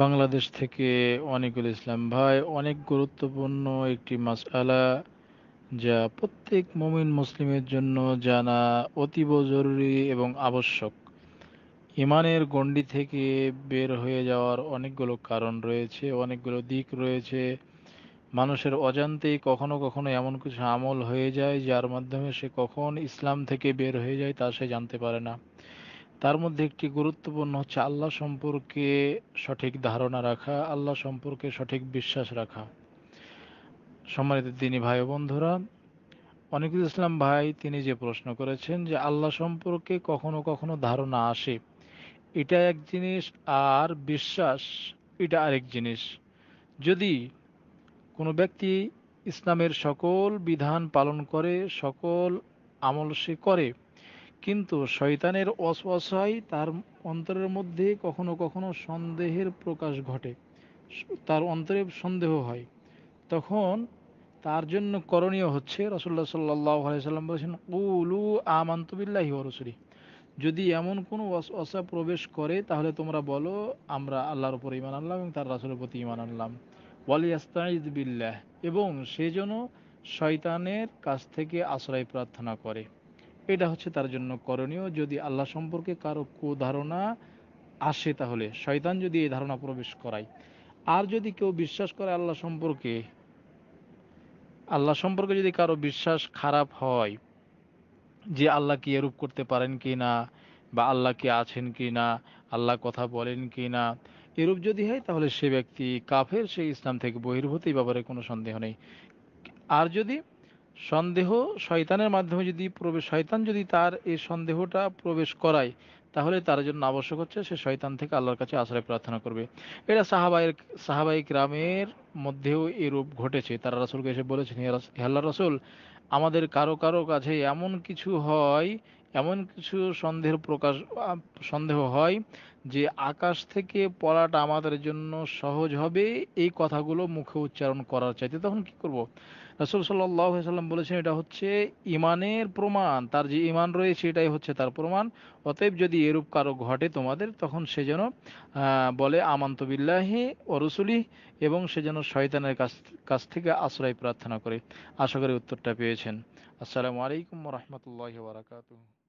বাংলাদেশ থেকে অনেকুল ইসলাম ভাই অনেক গুরুত্বপূর্ণ একটি মাসআলা যা প্রত্যেক মুমিন মুসলিমের জন্য জানা অতীব জরুরি এবং আবশ্যক ইমানের গণ্ডি থেকে বের হয়ে যাওয়ার অনেকগুলো কারণ রয়েছে অনেকগুলো দিক রয়েছে মানুষের অজান্তেই কখনো কখনো এমন কিছু আমল হয়ে যায় যার মাধ্যমে সে কখন ইসলাম থেকে বের হয়ে যায় তা সে জানতে পারে না তার মধ্যে একটি গুরুত্বপূর্ণ হচ্ছে আল্লাহ সম্পর্কে সঠিক ধারণা রাখা আল্লাহ সম্পর্কে সঠিক বিশ্বাস রাখা সম্মানিত তিনি ভাই বন্ধুরা অনেকুল ইসলাম ভাই তিনি যে প্রশ্ন করেছেন যে আল্লাহ সম্পর্কে কখনো কখনো ধারণা আসে এটা এক জিনিস আর বিশ্বাস এটা আরেক জিনিস যদি কোনো ব্যক্তি ইসলামের সকল বিধান পালন করে সকল আমল সে করে কিন্তু শয়তানের অসহায় তার অন্তরের মধ্যে কখনো কখনো সন্দেহের প্রকাশ ঘটে তার অন্তরে সন্দেহ হয় তখন তার জন্য করণীয় হচ্ছে রসুল্লাহ সাল্লাহ বলেছেন উলু আমান্তবিল্লাহি রসুলি যদি এমন কোনো অসা প্রবেশ করে তাহলে তোমরা বলো আমরা আল্লাহর উপর ইমান আনলাম এবং তার রাসুলের প্রতি ইমান আনলাম ওয়ালিয়াস্তাঈদ বিল্লাহ এবং সে যেন শয়তানের কাছ থেকে আশ্রয় প্রার্থনা করে এটা হচ্ছে তার জন্য করণীয় যদি আল্লাহ সম্পর্কে কারো কুধারণা আসে তাহলে শয়তান যদি এই ধারণা প্রবেশ করায় আর যদি কেউ বিশ্বাস করে আল্লাহ সম্পর্কে আল্লাহ সম্পর্কে যদি কারো বিশ্বাস খারাপ হয় যে আল্লাহ কি এরূপ করতে পারেন কি না বা আল্লাহ কি আছেন কি না আল্লাহ কথা বলেন কি না এরূপ যদি হয় তাহলে সে ব্যক্তি কাফের সেই ইসলাম থেকে বহির্ভূত এই ব্যাপারে কোনো সন্দেহ নেই আর যদি সন্দেহ শয়তানের মাধ্যমে যদি প্রবেশ শয়তান যদি তার এই সন্দেহটা প্রবেশ করায় তাহলে তার জন্য আবশ্যক হচ্ছে সে শয়তান থেকে আল্লাহর কাছে আশ্রয় প্রার্থনা করবে এটা সাহাবাইয়ের সাহাবাই গ্রামের মধ্যেও এরূপ ঘটেছে তারা রাসুলকে এসে বলেছেন হেল্লা রসুল আমাদের কারো কারো কাছে এমন কিছু হয় এমন কিছু সন্দেহের প্রকাশ সন্দেহ হয় যে আকাশ থেকে পড়াটা আমাদের জন্য সহজ হবে এই কথাগুলো মুখে উচ্চারণ করার চাইতে তখন কি করব রাসুল সাল্লাম বলেছেন এটা হচ্ছে ইমানের প্রমাণ তার যে ইমান রয়েছে এটাই হচ্ছে তার প্রমাণ অতএব যদি এরূপ কারো ঘটে তোমাদের তখন সে যেন বলে আমান্তবিল্লাহি ও রসুলি এবং সে যেন শয়তানের কাছ কাছ থেকে আশ্রয় প্রার্থনা করে আশা করি উত্তরটা পেয়েছেন আসসালামু আলাইকুম রহমতুল্লাহ বারাকাতু